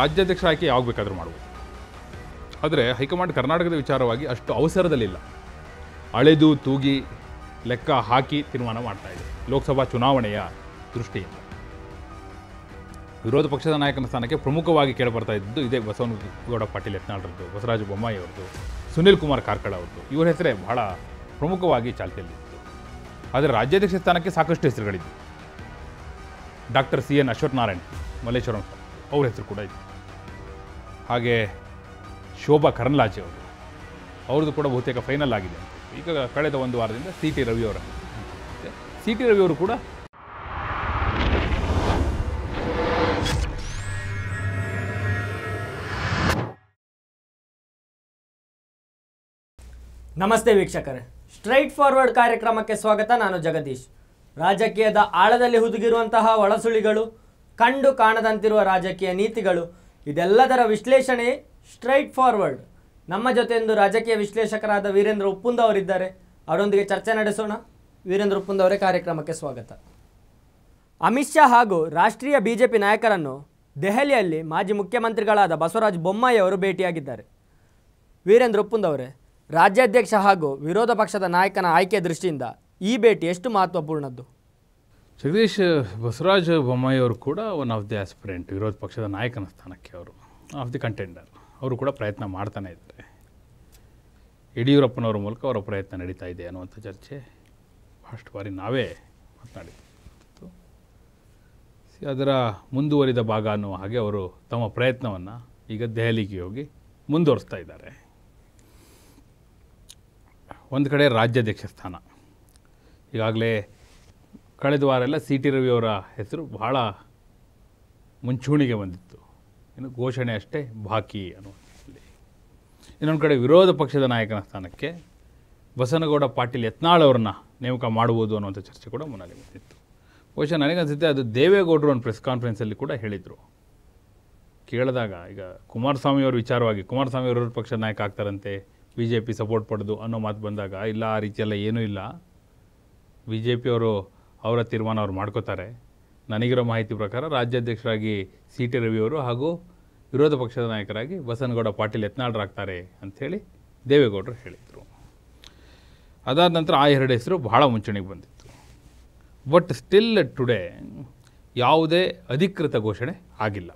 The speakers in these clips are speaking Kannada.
ರಾಜ್ಯಾಧ್ಯಕ್ಷ ಆಯ್ಕೆ ಯಾವಾಗ ಬೇಕಾದರೂ ಮಾಡ್ಬೋದು ಆದರೆ ಹೈಕಮಾಂಡ್ ಕರ್ನಾಟಕದ ವಿಚಾರವಾಗಿ ಅಷ್ಟು ಅವಸರದಲ್ಲಿಲ್ಲ ಅಳೆದು ತೂಗಿ ಲೆಕ್ಕ ಹಾಕಿ ತೀರ್ಮಾನ ಮಾಡ್ತಾ ಇದೆ ಲೋಕಸಭಾ ಚುನಾವಣೆಯ ದೃಷ್ಟಿಯಿಂದ ವಿರೋಧ ಪಕ್ಷದ ನಾಯಕನ ಸ್ಥಾನಕ್ಕೆ ಪ್ರಮುಖವಾಗಿ ಕೇಳಿಬರ್ತಾ ಇದ್ದು ಇದೇ ಬಸವನಗೌಡ ಪಾಟೀಲ್ ಯತ್ನಾಳ್ರದ್ದು ಬಸವರಾಜ ಬೊಮ್ಮಾಯಿ ಅವ್ರದ್ದು ಸುನಿಲ್ ಕುಮಾರ್ ಕಾರ್ಕಳ ಅವ್ರದ್ದು ಇವರ ಹೆಸರೇ ಬಹಳ ಪ್ರಮುಖವಾಗಿ ಚಾಲ್ತಿಯಲ್ಲಿತ್ತು ಆದರೆ ರಾಜ್ಯಾಧ್ಯಕ್ಷ ಸ್ಥಾನಕ್ಕೆ ಸಾಕಷ್ಟು ಹೆಸರುಗಳಿದ್ದು doctor C N Ashwath Narayan Malleshwaram ಅವ್ರ ಹೆಸರು ಕೂಡ ಇತ್ತು ಹಾಗೆ ಶೋಭಾ ಕರನ್ಲಾಜೆ ಅವರು ಅವ್ರದ್ದು ಕೂಡ ಬಹುತೇಕ ಫೈನಲ್ ಆಗಿದೆ ಈಗ ಕಳೆದ ಒಂದು ವಾರದಿಂದ ಸಿ ಟಿ ಅವರ ಸಿ ಟಿ ಅವರು ಕೂಡ ನಮಸ್ತೆ ವೀಕ್ಷಕರೇ ಸ್ಟ್ರೈಟ್ ಫಾರ್ವರ್ಡ್ ಕಾರ್ಯಕ್ರಮಕ್ಕೆ ಸ್ವಾಗತ ನಾನು ಜಗದೀಶ್ ರಾಜಕೀಯದ ಆಳದಲ್ಲಿ ಹುದುಗಿರುವಂತಹ ಒಳಸುಳಿಗಳು ಕಂಡು ಕಾಣದಂತಿರುವ ರಾಜಕೀಯ ನೀತಿಗಳು ಇದೆಲ್ಲದರ ವಿಶ್ಲೇಷಣೆ ಸ್ಟ್ರೈಟ್ ಫಾರ್ವರ್ಡ್ ನಮ್ಮ ಜೊತೆಯೊಂದು ರಾಜಕೀಯ ವಿಶ್ಲೇಷಕರಾದ ವೀರೇಂದ್ರ ಉಪ್ಪುಂದ ಅವರಿದ್ದಾರೆ ಅವರೊಂದಿಗೆ ಚರ್ಚೆ ನಡೆಸೋಣ ವೀರೇಂದ್ರ ಉಪ್ಪುಂದ ಅವರೇ ಕಾರ್ಯಕ್ರಮಕ್ಕೆ ಸ್ವಾಗತ ಅಮಿತ್ ಶಾ ಹಾಗೂ ರಾಷ್ಟ್ರೀಯ ಬಿಜೆಪಿ ನಾಯಕರನ್ನು ದೆಹಲಿಯಲ್ಲಿ ಮಾಜಿ ಮುಖ್ಯಮಂತ್ರಿಗಳಾದ ಬಸವರಾಜ ಬೊಮ್ಮಾಯಿ ಅವರು ಭೇಟಿಯಾಗಿದ್ದಾರೆ ವೀರೇಂದ್ರ ಉಪ್ಪುಂದವರೇ ರಾಜ್ಯಾಧ್ಯಕ್ಷ ಹಾಗೂ ವಿರೋಧ ಪಕ್ಷದ ನಾಯಕನ ಆಯ್ಕೆ ದೃಷ್ಟಿಯಿಂದ ಈ ಭೇಟಿ ಎಷ್ಟು ಮಹತ್ವಪೂರ್ಣದ್ದು ಜಗದೀಶ್ ಬಸವರಾಜ ಬೊಮ್ಮಾಯಿ ಅವರು ಕೂಡ ಒನ್ ಆಫ್ ದಿ ಆಸ್ಪಿರೆಂಟ್ ವಿರೋಧ ಪಕ್ಷದ ನಾಯಕನ ಸ್ಥಾನಕ್ಕೆ ಅವರು ಆಫ್ ದಿ ಕಂಟೆಂಡರ್ ಅವರು ಕೂಡ ಪ್ರಯತ್ನ ಮಾಡ್ತಾನೆ ಇದ್ದಾರೆ ಯಡಿಯೂರಪ್ಪನವರ ಮೂಲಕ ಅವರ ಪ್ರಯತ್ನ ನಡೀತಾ ಇದೆ ಅನ್ನುವಂಥ ಚರ್ಚೆ ಫಸ್ಟ್ ಬಾರಿ ನಾವೇ ಮಾತನಾಡಿದ್ದು ಅದರ ಮುಂದುವರಿದ ಭಾಗ ಅನ್ನುವ ಹಾಗೆ ಅವರು ತಮ್ಮ ಪ್ರಯತ್ನವನ್ನು ಈಗ ದೆಹಲಿಗೆ ಹೋಗಿ ಮುಂದುವರಿಸ್ತಾ ಇದ್ದಾರೆ ಒಂದು ಕಡೆ ರಾಜ್ಯಾಧ್ಯಕ್ಷ ಸ್ಥಾನ ಈಗಾಗಲೇ ಕಳೆದ ವಾರ ಎಲ್ಲ ಸಿ ಟಿ ರವಿಯವರ ಹೆಸರು ಬಹಳ ಮುಂಚೂಣಿಗೆ ಬಂದಿತ್ತು ಇನ್ನು ಘೋಷಣೆ ಅಷ್ಟೇ ಬಾಕಿ ಅನ್ನುವಲ್ಲಿ ಇನ್ನೊಂದು ಕಡೆ ವಿರೋಧ ಪಕ್ಷದ ನಾಯಕನ ಸ್ಥಾನಕ್ಕೆ ಬಸನಗೌಡ ಪಾಟೀಲ್ ಯತ್ನಾಳ್ ಅವ್ರನ್ನ ನೇಮಕ ಮಾಡುವುದು ಅನ್ನುವಂಥ ಚರ್ಚೆ ಕೂಡ ಮುನ್ನೆಲೆ ಬಂದಿತ್ತು ಬಹುಶಃ ನನಗನ್ಸುತ್ತೆ ಅದು ದೇವೇಗೌಡರು ಒಂದು ಪ್ರೆಸ್ ಕಾನ್ಫರೆನ್ಸಲ್ಲಿ ಕೂಡ ಹೇಳಿದರು ಕೇಳಿದಾಗ ಈಗ ಕುಮಾರಸ್ವಾಮಿ ಅವ್ರ ವಿಚಾರವಾಗಿ ಕುಮಾರಸ್ವಾಮಿ ಅವರ ಪಕ್ಷದ ನಾಯಕ ಆಗ್ತಾರಂತೆ ಬಿ ಜೆ ಪಿ ಸಪೋರ್ಟ್ ಪಡೆದು ಅನ್ನೋ ಮಾತು ಬಂದಾಗ ಇಲ್ಲ ಆ ರೀತಿಯೆಲ್ಲ ಏನೂ ಇಲ್ಲ ಬಿ ಜೆ ಅವರು ಅವರ ತೀರ್ಮಾನ ಅವ್ರು ಮಾಡ್ಕೋತಾರೆ ನನಗಿರೋ ಮಾಹಿತಿ ಪ್ರಕಾರ ರಾಜ್ಯಾಧ್ಯಕ್ಷರಾಗಿ ಸಿ ಟಿ ರವಿಯವರು ಹಾಗೂ ವಿರೋಧ ಪಕ್ಷದ ನಾಯಕರಾಗಿ ಬಸನಗೌಡ ಪಾಟೀಲ್ ಯತ್ನಾಳ್ರಾಗ್ತಾರೆ ಅಂಥೇಳಿ ದೇವೇಗೌಡರು ಹೇಳಿದರು ಅದಾದ ನಂತರ ಆ ಎರಡು ಹೆಸರು ಭಾಳ ಮುಂಚೂಣಿಗೆ ಬಂದಿತ್ತು ಬಟ್ ಸ್ಟಿಲ್ ಟುಡೇ ಯಾವುದೇ ಅಧಿಕೃತ ಘೋಷಣೆ ಆಗಿಲ್ಲ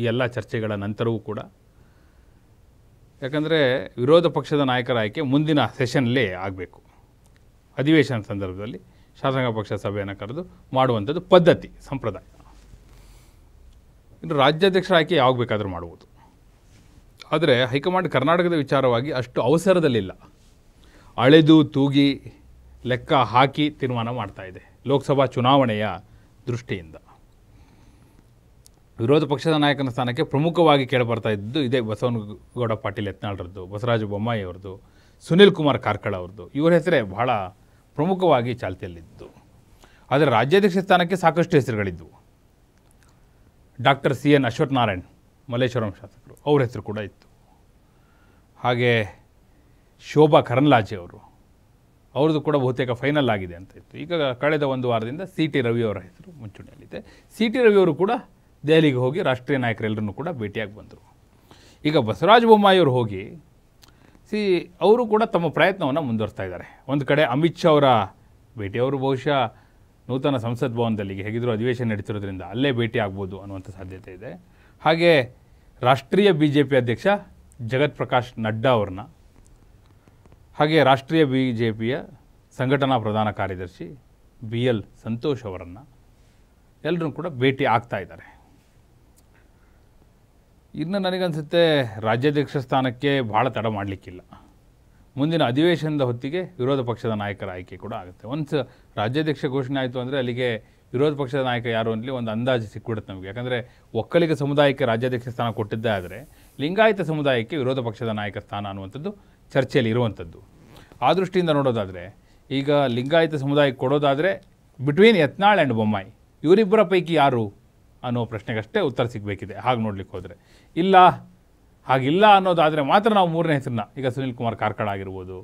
ಈ ಎಲ್ಲ ಚರ್ಚೆಗಳ ನಂತರವೂ ಕೂಡ ಯಾಕಂದರೆ ವಿರೋಧ ಪಕ್ಷದ ನಾಯಕರ ಆಯ್ಕೆ ಮುಂದಿನ ಸೆಷನ್ನಲ್ಲೇ ಆಗಬೇಕು ಅಧಿವೇಶನ ಸಂದರ್ಭದಲ್ಲಿ ಶಾಸಕ ಪಕ್ಷ ಸಭೆಯನ್ನು ಕರೆದು ಮಾಡುವಂಥದ್ದು ಪದ್ಧತಿ ಸಂಪ್ರದಾಯ ಇನ್ನು ರಾಜ್ಯಾಧ್ಯಕ್ಷರ ಆಯ್ಕೆ ಯಾವಾಗ ಬೇಕಾದರೂ ಮಾಡುವುದು ಆದರೆ ಹೈಕಮಾಂಡ್ ಕರ್ನಾಟಕದ ವಿಚಾರವಾಗಿ ಅಷ್ಟು ಅವಸರದಲ್ಲಿಲ್ಲ ಅಳೆದು ತೂಗಿ ಲೆಕ್ಕ ಹಾಕಿ ತೀರ್ಮಾನ ಮಾಡ್ತಾ ಇದೆ ಲೋಕಸಭಾ ಚುನಾವಣೆಯ ದೃಷ್ಟಿಯಿಂದ ವಿರೋಧ ಪಕ್ಷದ ನಾಯಕನ ಸ್ಥಾನಕ್ಕೆ ಪ್ರಮುಖವಾಗಿ ಬರ್ತಾ ಇದ್ದು ಇದೇ ಬಸವನಗೌಡ ಪಾಟೀಲ್ ಯತ್ನಾಳ್ರದ್ದು ಬಸವರಾಜ ಬೊಮ್ಮಾಯಿಯವ್ರದ್ದು ಸುನಿಲ್ ಕುಮಾರ್ ಕಾರ್ಕಳ ಅವ್ರದ್ದು ಇವರ ಹೆಸರೇ ಬಹಳ ಪ್ರಮುಖವಾಗಿ ಚಾಲ್ತಿಯಲ್ಲಿತ್ತು ಆದರೆ ರಾಜ್ಯಾಧ್ಯಕ್ಷ ಸ್ಥಾನಕ್ಕೆ ಸಾಕಷ್ಟು ಹೆಸರುಗಳಿದ್ದವು doctor C N Ashwathnarayan Malleshwaram ಶಾಸಕರು ಅವ್ರ ಹೆಸರು ಕೂಡ ಇತ್ತು ಹಾಗೆ ಶೋಭಾ ಕರನ್ಲಾಜೆ ಅವರು ಅವ್ರದ್ದು ಕೂಡ ಬಹುತೇಕ ಫೈನಲ್ ಆಗಿದೆ ಅಂತ ಇತ್ತು ಈಗ ಕಳೆದ ಒಂದು ವಾರದಿಂದ ಸಿ ಟಿ ಅವರ ಹೆಸರು ಮುಂಚೂಣಿಯಲ್ಲಿದೆ ಸಿ ಟಿ ರವಿಯವರು ಕೂಡ ದೆಹಲಿಗೆ ಹೋಗಿ ರಾಷ್ಟ್ರೀಯ ನಾಯಕರೆಲ್ಲರನ್ನೂ ಕೂಡ ಭೇಟಿಯಾಗಿ ಬಂದರು ಈಗ ಬಸವರಾಜ ಬೊಮ್ಮಾಯಿಯವರು ಹೋಗಿ ಸಿ ಅವರು ಕೂಡ ತಮ್ಮ ಪ್ರಯತ್ನವನ್ನು ಮುಂದುವರಿಸ್ತಾ ಇದ್ದಾರೆ ಒಂದು ಕಡೆ ಅಮಿತ್ ಶಾ ಅವರ ಭೇಟಿ ಅವರು ಬಹುಶಃ ನೂತನ ಸಂಸತ್ ಭವನದಲ್ಲಿ ಹೇಗಿದ್ರು ಅಧಿವೇಶನ ನಡೀತಿರೋದ್ರಿಂದ ಅಲ್ಲೇ ಭೇಟಿ ಆಗ್ಬೋದು ಅನ್ನುವಂಥ ಸಾಧ್ಯತೆ ಇದೆ ಹಾಗೆ ರಾಷ್ಟ್ರೀಯ ಬಿ ಜೆ ಪಿ ಅಧ್ಯಕ್ಷ ಜಗತ್ ಪ್ರಕಾಶ್ ನಡ್ಡಾ ಅವ್ರನ್ನ ಹಾಗೆ ರಾಷ್ಟ್ರೀಯ ಬಿ ಜೆ ಪಿಯ ಸಂಘಟನಾ ಪ್ರಧಾನ ಕಾರ್ಯದರ್ಶಿ ಬಿ ಎಲ್ ಸಂತೋಷ್ ಅವರನ್ನು ಎಲ್ಲರೂ ಕೂಡ ಭೇಟಿ ಆಗ್ತಾ ಇದ್ದಾರೆ ಇನ್ನು ನನಗನ್ಸುತ್ತೆ ರಾಜ್ಯಾಧ್ಯಕ್ಷ ಸ್ಥಾನಕ್ಕೆ ಭಾಳ ತಡ ಮಾಡಲಿಕ್ಕಿಲ್ಲ ಮುಂದಿನ ಅಧಿವೇಶನದ ಹೊತ್ತಿಗೆ ವಿರೋಧ ಪಕ್ಷದ ನಾಯಕರ ಆಯ್ಕೆ ಕೂಡ ಆಗುತ್ತೆ ಒಂದು ರಾಜ್ಯಾಧ್ಯಕ್ಷ ಘೋಷಣೆ ಆಯಿತು ಅಂದರೆ ಅಲ್ಲಿಗೆ ವಿರೋಧ ಪಕ್ಷದ ನಾಯಕ ಯಾರು ಅನ್ನಲಿ ಒಂದು ಅಂದಾಜು ಸಿಕ್ಬಿಡುತ್ತೆ ನಮಗೆ ಯಾಕಂದರೆ ಒಕ್ಕಲಿಗ ಸಮುದಾಯಕ್ಕೆ ರಾಜ್ಯಾಧ್ಯಕ್ಷ ಸ್ಥಾನ ಕೊಟ್ಟಿದ್ದೇ ಆದರೆ ಲಿಂಗಾಯತ ಸಮುದಾಯಕ್ಕೆ ವಿರೋಧ ಪಕ್ಷದ ನಾಯಕ ಸ್ಥಾನ ಅನ್ನುವಂಥದ್ದು ಚರ್ಚೆಯಲ್ಲಿ ಇರುವಂಥದ್ದು ಆ ದೃಷ್ಟಿಯಿಂದ ನೋಡೋದಾದರೆ ಈಗ ಲಿಂಗಾಯತ ಸಮುದಾಯಕ್ಕೆ ಕೊಡೋದಾದರೆ ಬಿಟ್ವೀನ್ ಯತ್ನಾಳ್ ಆ್ಯಂಡ್ ಬೊಮ್ಮಾಯಿ ಇವರಿಬ್ಬರ ಪೈಕಿ ಯಾರು ಅನ್ನೋ ಪ್ರಶ್ನೆಗಷ್ಟೇ ಉತ್ತರ ಸಿಗಬೇಕಿದೆ ಹಾಗೆ ನೋಡಲಿಕ್ಕೆ ಹೋದರೆ ಇಲ್ಲ ಹಾಗಿಲ್ಲ ಅನ್ನೋದಾದರೆ ಮಾತ್ರ ನಾವು ಮೂರನೇ ಹೆಸರನ್ನ ಈಗ ಸುನೀಲ್ ಕುಮಾರ್ ಕಾರ್ಕಳ ಆಗಿರ್ಬೋದು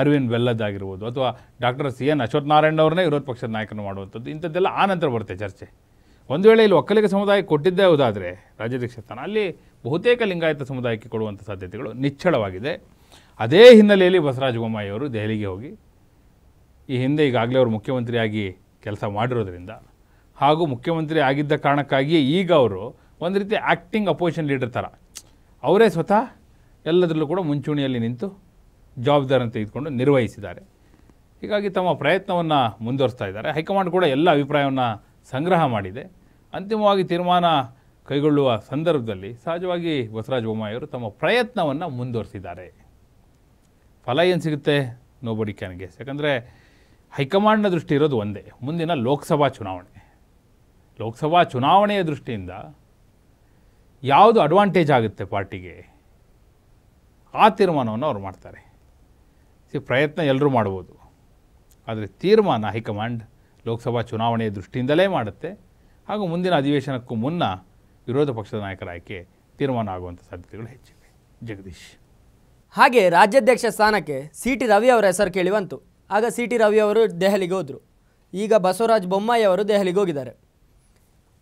ಅರವಿಂದ್ ಬೆಲ್ಲದ್ ಆಗಿರ್ಬೋದು ಅಥವಾ doctor C N Ashwath Narayana ಅವ್ರನ್ನೇ ವಿರೋಧ ಪಕ್ಷದ ನಾಯಕನ ಮಾಡುವಂಥದ್ದು ಇಂಥದ್ದೆಲ್ಲ ಆ ನಂತರ ಬರುತ್ತೆ ಚರ್ಚೆ ಒಂದು ವೇಳೆ ಇಲ್ಲಿ ಒಕ್ಕಲಿಗ ಸಮುದಾಯ ಕೊಟ್ಟಿದ್ದೇ ಹೋದಾದರೆ ರಾಜ್ಯಾಧ್ಯಕ್ಷ ಸ್ಥಾನ ಅಲ್ಲಿ ಬಹುತೇಕ ಲಿಂಗಾಯತ ಸಮುದಾಯಕ್ಕೆ ಕೊಡುವಂಥ ಸಾಧ್ಯತೆಗಳು ನಿಚ್ಚಳವಾಗಿದೆ ಅದೇ ಹಿನ್ನೆಲೆಯಲ್ಲಿ ಬಸವರಾಜ ಬೊಮ್ಮಾಯಿ ಅವರು ದೆಹಲಿಗೆ ಹೋಗಿ ಈ ಹಿಂದೆ ಈಗಾಗಲೇ ಅವರು ಮುಖ್ಯಮಂತ್ರಿಯಾಗಿ ಕೆಲಸ ಮಾಡಿರೋದರಿಂದ ಹಾಗೂ ಮುಖ್ಯಮಂತ್ರಿ ಆಗಿದ್ದ ಕಾರಣಕ್ಕಾಗಿಯೇ ಈಗ ಅವರು ಒಂದು ರೀತಿ ಆ್ಯಕ್ಟಿಂಗ್ ಅಪೋಸಿಷನ್ ಲೀಡರ್ ಥರ ಅವರೇ ಸ್ವತಃ ಎಲ್ಲದರಲ್ಲೂ ಕೂಡ ಮುಂಚೂಣಿಯಲ್ಲಿ ನಿಂತು ಜವಾಬ್ದಾರಿಯನ್ನು ತೆಗೆದುಕೊಂಡು ನಿರ್ವಹಿಸಿದ್ದಾರೆ ಹೀಗಾಗಿ ತಮ್ಮ ಪ್ರಯತ್ನವನ್ನು ಮುಂದುವರಿಸ್ತಾ ಇದ್ದಾರೆ ಹೈಕಮಾಂಡ್ ಕೂಡ ಎಲ್ಲ ಅಭಿಪ್ರಾಯವನ್ನು ಸಂಗ್ರಹ ಮಾಡಿದೆ ಅಂತಿಮವಾಗಿ ತೀರ್ಮಾನ ಕೈಗೊಳ್ಳುವ ಸಂದರ್ಭದಲ್ಲಿ ಸಹಜವಾಗಿ ಬಸವರಾಜ ಬೊಮ್ಮಾಯಿಯವರು ತಮ್ಮ ಪ್ರಯತ್ನವನ್ನು ಮುಂದುವರಿಸಿದ್ದಾರೆ ಫಲ ಏನು ಸಿಗುತ್ತೆ ನೋಬಡಿ ಕ್ಯಾನ್ಗೆ ಯಾಕಂದರೆ ಹೈಕಮಾಂಡ್ನ ದೃಷ್ಟಿ ಇರೋದು ಒಂದೇ ಮುಂದಿನ ಲೋಕಸಭಾ ಚುನಾವಣೆ ಲೋಕಸಭಾ ಚುನಾವಣೆಯ ದೃಷ್ಟಿಯಿಂದ ಯಾವುದು ಅಡ್ವಾಂಟೇಜ್ ಆಗುತ್ತೆ ಪಾರ್ಟಿಗೆ ಆ ತೀರ್ಮಾನವನ್ನು ಅವ್ರು ಮಾಡ್ತಾರೆ ಪ್ರಯತ್ನ ಎಲ್ಲರೂ ಮಾಡ್ಬೋದು ಆದರೆ ತೀರ್ಮಾನ ಹೈಕಮಾಂಡ್ ಲೋಕಸಭಾ ಚುನಾವಣೆಯ ದೃಷ್ಟಿಯಿಂದಲೇ ಮಾಡುತ್ತೆ ಹಾಗೂ ಮುಂದಿನ ಅಧಿವೇಶನಕ್ಕೂ ಮುನ್ನ ವಿರೋಧ ಪಕ್ಷದ ನಾಯಕರ ಆಯ್ಕೆ ತೀರ್ಮಾನ ಆಗುವಂಥ ಸಾಧ್ಯತೆಗಳು ಹೆಚ್ಚಿವೆ ಜಗದೀಶ್ ಹಾಗೆ ರಾಜ್ಯಾಧ್ಯಕ್ಷ ಸ್ಥಾನಕ್ಕೆ ಸಿ ಟಿ ರವಿ ಅವರ ಹೆಸರು ಕೇಳಿ ಬಂತು ಆಗ ಸಿ ಟಿ ರವಿ ಅವರು ದೆಹಲಿಗೆ ಹೋದರು ಈಗ ಬಸವರಾಜ ಬೊಮ್ಮಾಯಿ ಅವರು ದೆಹಲಿಗೆ ಹೋಗಿದ್ದಾರೆ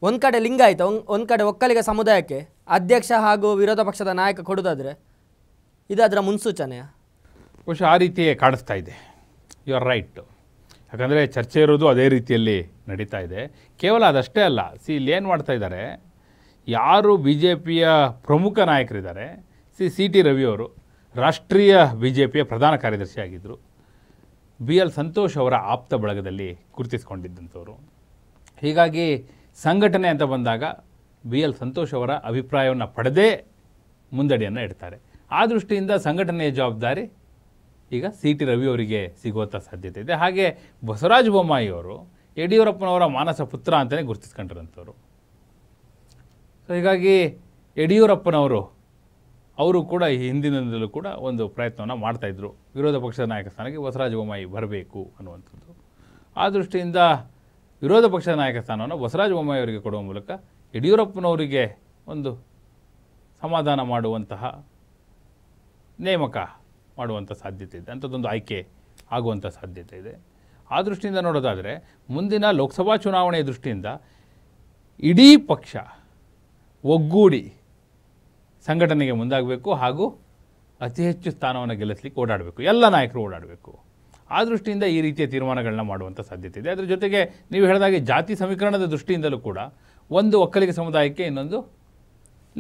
ಒಂದು ಕಡೆ ಲಿಂಗ ಆಯಿತು ಒಂದು ಕಡೆ ಒಕ್ಕಲಿಗ ಸಮುದಾಯಕ್ಕೆ ಅಧ್ಯಕ್ಷ ಹಾಗೂ ವಿರೋಧ ಪಕ್ಷದ ನಾಯಕ ಕೊಡೋದಾದರೆ ಅದರ ಮುನ್ಸೂಚನೆಯ ಬಹುಶಃ ಆ ರೀತಿಯೇ ಕಾಣಿಸ್ತಾ ಇದೆ ಯು ಆರ್ ರೈಟ್ ಯಾಕಂದರೆ ಚರ್ಚೆ ಇರೋದು ಅದೇ ರೀತಿಯಲ್ಲಿ ನಡೀತಾ ಇದೆ ಕೇವಲ ಅದಷ್ಟೇ ಅಲ್ಲ ಸಿ ಇಲ್ಲಿ ಏನು ಮಾಡ್ತಾ ಇದ್ದಾರೆ ಯಾರು ಬಿ ಜೆ ಪಿಯ ಪ್ರಮುಖ ನಾಯಕರಿದ್ದಾರೆ ಸಿ ಸಿ ಟಿ ರವಿಯವರು ರಾಷ್ಟ್ರೀಯ ಬಿ ಜೆ ಪಿಯ ಪ್ರಧಾನ ಕಾರ್ಯದರ್ಶಿ ಆಗಿದ್ದರು ಬಿ ಎಲ್ ಸಂತೋಷ್ ಅವರ ಆಪ್ತ ಬಳಗದಲ್ಲಿ ಗುರುತಿಸ್ಕೊಂಡಿದ್ದಂಥವ್ರು ಹೀಗಾಗಿ ಸಂಘಟನೆ ಅಂತ ಬಂದಾಗ ಬಿ ಎಲ್ ಸಂತೋಷ್ ಅವರ ಅಭಿಪ್ರಾಯವನ್ನು ಪಡೆದೇ ಮುಂದಡಿಯನ್ನು ಇಡ್ತಾರೆ ಆ ದೃಷ್ಟಿಯಿಂದ ಸಂಘಟನೆಯ ಜವಾಬ್ದಾರಿ ಈಗ ಸಿ ಟಿ ರವಿ ಅವರಿಗೆ ಸಿಗುವಂಥ ಸಾಧ್ಯತೆ ಇದೆ ಹಾಗೆ ಬಸವರಾಜ ಬೊಮ್ಮಾಯಿ ಅವರು ಯಡಿಯೂರಪ್ಪನವರ ಮಾನಸ ಪುತ್ರ ಅಂತಲೇ ಗುರುತಿಸ್ಕೊಂಡಿರೋಂಥವ್ರು ಸೊ ಹೀಗಾಗಿ ಯಡಿಯೂರಪ್ಪನವರು ಅವರು ಕೂಡ ಈ ಹಿಂದಿನಿಂದಲೂ ಕೂಡ ಒಂದು ಪ್ರಯತ್ನವನ್ನು ಮಾಡ್ತಾಯಿದ್ರು ವಿರೋಧ ಪಕ್ಷದ ನಾಯಕ ಸ್ಥಾನಕ್ಕೆ ಬಸವರಾಜ ಬೊಮ್ಮಾಯಿ ಬರಬೇಕು ಅನ್ನುವಂಥದ್ದು ಆ ದೃಷ್ಟಿಯಿಂದ ವಿರೋಧ ಪಕ್ಷದ ನಾಯಕ ಸ್ಥಾನವನ್ನು ಬಸವರಾಜ ಬೊಮ್ಮಾಯಿ ಅವರಿಗೆ ಕೊಡುವ ಮೂಲಕ ಯಡಿಯೂರಪ್ಪನವರಿಗೆ ಒಂದು ಸಮಾಧಾನ ಮಾಡುವಂತಹ ನೇಮಕ ಮಾಡುವಂಥ ಸಾಧ್ಯತೆ ಇದೆ ಅಂಥದ್ದೊಂದು ಆಯ್ಕೆ ಆಗುವಂಥ ಸಾಧ್ಯತೆ ಇದೆ ಆ ದೃಷ್ಟಿಯಿಂದ ನೋಡೋದಾದರೆ ಮುಂದಿನ ಲೋಕಸಭಾ ಚುನಾವಣೆಯ ದೃಷ್ಟಿಯಿಂದ ಇಡೀ ಪಕ್ಷ ಒಗ್ಗೂಡಿ ಸಂಘಟನೆಗೆ ಮುಂದಾಗಬೇಕು ಹಾಗೂ ಅತಿ ಹೆಚ್ಚು ಸ್ಥಾನವನ್ನು ಗೆಲ್ಲಿಸಲಿಕ್ಕೆ ಓಡಾಡಬೇಕು ಎಲ್ಲ ನಾಯಕರು ಓಡಾಡಬೇಕು ಆ ದೃಷ್ಟಿಯಿಂದ ಈ ರೀತಿಯ ತೀರ್ಮಾನಗಳನ್ನ ಮಾಡುವಂಥ ಸಾಧ್ಯತೆ ಇದೆ ಅದರ ಜೊತೆಗೆ ನೀವು ಹೇಳಿದಾಗೆ ಜಾತಿ ಸಮೀಕರಣದ ದೃಷ್ಟಿಯಿಂದಲೂ ಕೂಡ ಒಂದು ಒಕ್ಕಲಿಗ ಸಮುದಾಯಕ್ಕೆ ಇನ್ನೊಂದು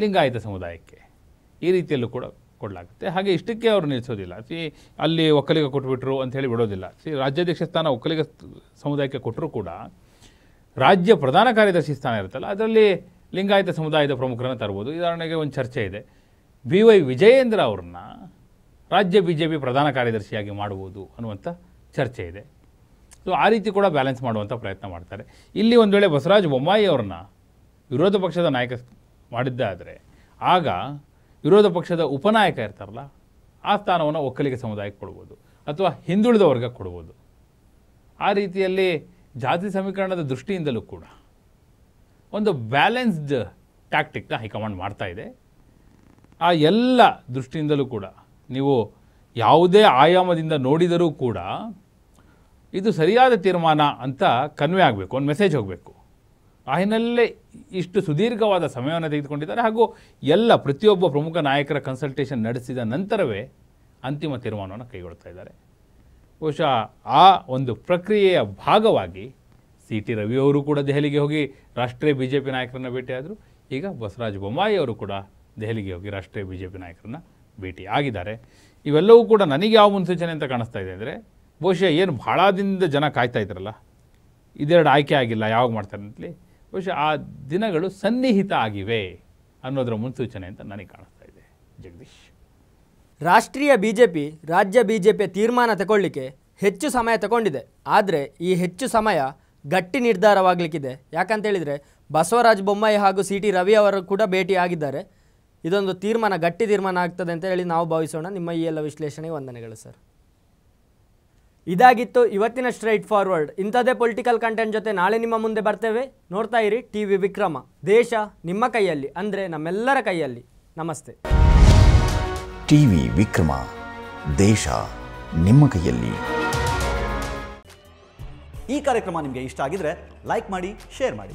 ಲಿಂಗಾಯತ ಸಮುದಾಯಕ್ಕೆ ಈ ರೀತಿಯಲ್ಲೂ ಕೂಡ ಕೊಡಲಾಗುತ್ತೆ ಹಾಗೆ ಇಷ್ಟಕ್ಕೆ ಅವರು ನಿಲ್ಲಿಸೋದಿಲ್ಲ ಸಿ ಅಲ್ಲಿ ಒಕ್ಕಲಿಗ ಕೊಟ್ಬಿಟ್ರು ಹೇಳಿ ಬಿಡೋದಿಲ್ಲ ಸಿ ರಾಜ್ಯಾಧ್ಯಕ್ಷ ಸ್ಥಾನ ಒಕ್ಕಲಿಗ ಸಮುದಾಯಕ್ಕೆ ಕೊಟ್ಟರೂ ಕೂಡ ರಾಜ್ಯ ಪ್ರಧಾನ ಕಾರ್ಯದರ್ಶಿ ಸ್ಥಾನ ಇರುತ್ತಲ್ಲ ಅದರಲ್ಲಿ ಲಿಂಗಾಯತ ಸಮುದಾಯದ ಪ್ರಮುಖರನ್ನು ತರ್ಬೋದು ಉದಾಹರಣೆಗೆ ಒಂದು ಚರ್ಚೆ ಇದೆ ಬಿ ವೈ ವಿಜಯೇಂದ್ರ ಅವ್ರನ್ನ ರಾಜ್ಯ ಬಿ ಜೆ ಪಿ ಪ್ರಧಾನ ಕಾರ್ಯದರ್ಶಿಯಾಗಿ ಮಾಡುವುದು ಅನ್ನುವಂಥ ಚರ್ಚೆ ಇದೆ ಸೊ ಆ ರೀತಿ ಕೂಡ ಬ್ಯಾಲೆನ್ಸ್ ಮಾಡುವಂಥ ಪ್ರಯತ್ನ ಮಾಡ್ತಾರೆ ಇಲ್ಲಿ ಒಂದು ವೇಳೆ ಬಸವರಾಜ ಬೊಮ್ಮಾಯಿ ಅವ್ರನ್ನ ವಿರೋಧ ಪಕ್ಷದ ನಾಯಕ ಮಾಡಿದ್ದಾದರೆ ಆಗ ವಿರೋಧ ಪಕ್ಷದ ಉಪನಾಯಕ ಇರ್ತಾರಲ್ಲ ಆ ಸ್ಥಾನವನ್ನು ಒಕ್ಕಲಿಗ ಸಮುದಾಯಕ್ಕೆ ಕೊಡ್ಬೋದು ಅಥವಾ ಹಿಂದುಳಿದ ವರ್ಗಕ್ಕೆ ಕೊಡ್ಬೋದು ಆ ರೀತಿಯಲ್ಲಿ ಜಾತಿ ಸಮೀಕರಣದ ದೃಷ್ಟಿಯಿಂದಲೂ ಕೂಡ ಒಂದು ಬ್ಯಾಲೆನ್ಸ್ಡ್ ಟ್ಯಾಕ್ಟಿಕ್ನ ಹೈಕಮಾಂಡ್ ಮಾಡ್ತಾ ಇದೆ ಆ ಎಲ್ಲ ದೃಷ್ಟಿಯಿಂದಲೂ ಕೂಡ ನೀವು ಯಾವುದೇ ಆಯಾಮದಿಂದ ನೋಡಿದರೂ ಕೂಡ ಇದು ಸರಿಯಾದ ತೀರ್ಮಾನ ಅಂತ ಕನ್ವೆ ಆಗಬೇಕು ಒಂದು ಮೆಸೇಜ್ ಹೋಗಬೇಕು ಆ ಹಿನ್ನೆಲೆಯಲ್ಲೇ ಇಷ್ಟು ಸುದೀರ್ಘವಾದ ಸಮಯವನ್ನು ತೆಗೆದುಕೊಂಡಿದ್ದಾರೆ ಹಾಗೂ ಎಲ್ಲ ಪ್ರತಿಯೊಬ್ಬ ಪ್ರಮುಖ ನಾಯಕರ ಕನ್ಸಲ್ಟೇಷನ್ ನಡೆಸಿದ ನಂತರವೇ ಅಂತಿಮ ತೀರ್ಮಾನವನ್ನು ಕೈಗೊಳ್ತಾ ಇದ್ದಾರೆ ಬಹುಶಃ ಆ ಒಂದು ಪ್ರಕ್ರಿಯೆಯ ಭಾಗವಾಗಿ ಸಿ ಟಿ ರವಿಯವರು ಕೂಡ ದೆಹಲಿಗೆ ಹೋಗಿ ರಾಷ್ಟ್ರೀಯ ಬಿ ಜೆ ಪಿ ನಾಯಕರನ್ನು ಭೇಟಿಯಾದರು ಈಗ ಬಸವರಾಜ ಅವರು ಕೂಡ ದೆಹಲಿಗೆ ಹೋಗಿ ರಾಷ್ಟ್ರೀಯ ಬಿ ಜೆ ಪಿ ನಾಯಕರನ್ನು ಭೇಟಿ ಆಗಿದ್ದಾರೆ ಇವೆಲ್ಲವೂ ಕೂಡ ನನಗೆ ಯಾವ ಮುನ್ಸೂಚನೆ ಅಂತ ಕಾಣಿಸ್ತಾ ಇದೆ ಅಂದರೆ ಬಹುಶಃ ಏನು ಭಾಳ ದಿನದಿಂದ ಜನ ಕಾಯ್ತಾ ಇದ್ರಲ್ಲ ಇದೆರಡು ಆಯ್ಕೆ ಆಗಿಲ್ಲ ಯಾವಾಗ ಮಾಡ್ತಾರೆ ಅಂತಲಿ ಬಹುಶಃ ಆ ದಿನಗಳು ಸನ್ನಿಹಿತ ಆಗಿವೆ ಅನ್ನೋದರ ಮುನ್ಸೂಚನೆ ಅಂತ ನನಗೆ ಕಾಣಿಸ್ತಾ ಇದೆ ಜಗದೀಶ್ ರಾಷ್ಟ್ರೀಯ ಬಿ ಜೆ ಪಿ ರಾಜ್ಯ ಬಿ ಜೆ ಪಿಯ ತೀರ್ಮಾನ ತಗೊಳ್ಳಿಕ್ಕೆ ಹೆಚ್ಚು ಸಮಯ ತಗೊಂಡಿದೆ ಆದರೆ ಈ ಹೆಚ್ಚು ಸಮಯ ಗಟ್ಟಿ ನಿರ್ಧಾರವಾಗಲಿಕ್ಕಿದೆ ಯಾಕಂತೇಳಿದರೆ ಬಸವರಾಜ ಬೊಮ್ಮಾಯಿ ಹಾಗೂ ಸಿ ಟಿ ರವಿ ಅವರು ಕೂಡ ಆಗಿದ್ದಾರೆ ಇದೊಂದು ತೀರ್ಮಾನ ಗಟ್ಟಿ ತೀರ್ಮಾನ ಆಗ್ತದೆ ಅಂತ ಹೇಳಿ ನಾವು ಭಾವಿಸೋಣ ನಿಮ್ಮ ಈ ಎಲ್ಲ ವಿಶ್ಲೇಷಣೆಗೆ ವಂದನೆಗಳು ಸರ್ ಇದಾಗಿತ್ತು ಇವತ್ತಿನ ಸ್ಟ್ರೈಟ್ ಫಾರ್ವರ್ಡ್ ಇಂಥದ್ದೇ ಪೊಲಿಟಿಕಲ್ ಕಂಟೆಂಟ್ ಜೊತೆ ನಾಳೆ ನಿಮ್ಮ ಮುಂದೆ ಬರ್ತೇವೆ ನೋಡ್ತಾ ಇರಿ ಟಿ ವಿ ವಿಕ್ರಮ ದೇಶ ನಿಮ್ಮ ಕೈಯಲ್ಲಿ ಅಂದರೆ ನಮ್ಮೆಲ್ಲರ ಕೈಯಲ್ಲಿ ನಮಸ್ತೆ ಟಿ ವಿ ವಿಕ್ರಮ ದೇಶ ನಿಮ್ಮ ಕೈಯಲ್ಲಿ ಈ ಕಾರ್ಯಕ್ರಮ ನಿಮಗೆ ಇಷ್ಟ ಆಗಿದ್ರೆ ಲೈಕ್ ಮಾಡಿ ಶೇರ್ ಮಾಡಿ